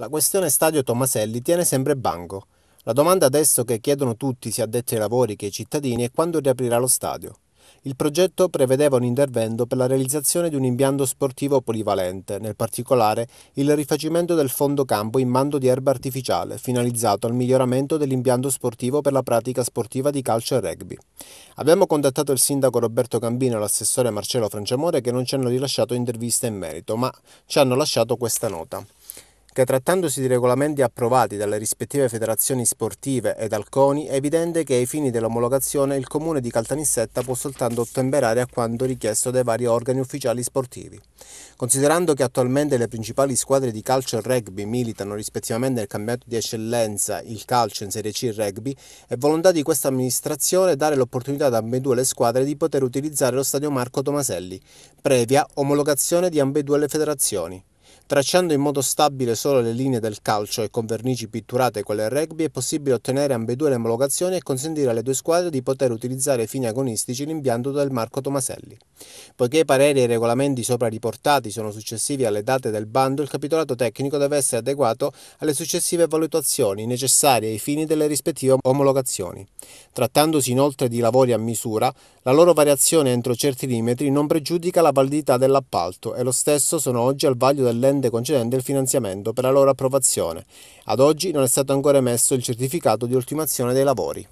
La questione Stadio Tomaselli tiene sempre banco. La domanda adesso che chiedono tutti, sia addetti ai lavori che ai cittadini, è quando riaprirà lo stadio. Il progetto prevedeva un intervento per la realizzazione di un impianto sportivo polivalente, nel particolare il rifacimento del fondo campo in mando di erba artificiale, finalizzato al miglioramento dell'impianto sportivo per la pratica sportiva di calcio e rugby. Abbiamo contattato il sindaco Roberto Gambino e l'assessore Marcello Franciamore che non ci hanno rilasciato interviste in merito, ma ci hanno lasciato questa nota che trattandosi di regolamenti approvati dalle rispettive federazioni sportive e dal CONI è evidente che ai fini dell'omologazione il comune di Caltanissetta può soltanto ottemperare a quanto richiesto dai vari organi ufficiali sportivi. Considerando che attualmente le principali squadre di calcio e rugby militano rispettivamente nel campionato di eccellenza il calcio in Serie C e rugby, è volontà di questa amministrazione dare l'opportunità ad ambedue le squadre di poter utilizzare lo stadio Marco Tomaselli, previa omologazione di ambedue le federazioni. Tracciando in modo stabile solo le linee del calcio e con vernici pitturate quelle rugby è possibile ottenere ambedue le omologazioni e consentire alle due squadre di poter utilizzare ai fini agonistici l'impianto del Marco Tomaselli. Poiché i pareri e i regolamenti sopra riportati sono successivi alle date del bando, il capitolato tecnico deve essere adeguato alle successive valutazioni necessarie ai fini delle rispettive omologazioni. Trattandosi inoltre di lavori a misura, la loro variazione entro certi limiti non pregiudica la validità dell'appalto e lo stesso sono oggi al vaglio dell'ente ente concedente il finanziamento per la loro approvazione. Ad oggi non è stato ancora emesso il certificato di ultimazione dei lavori.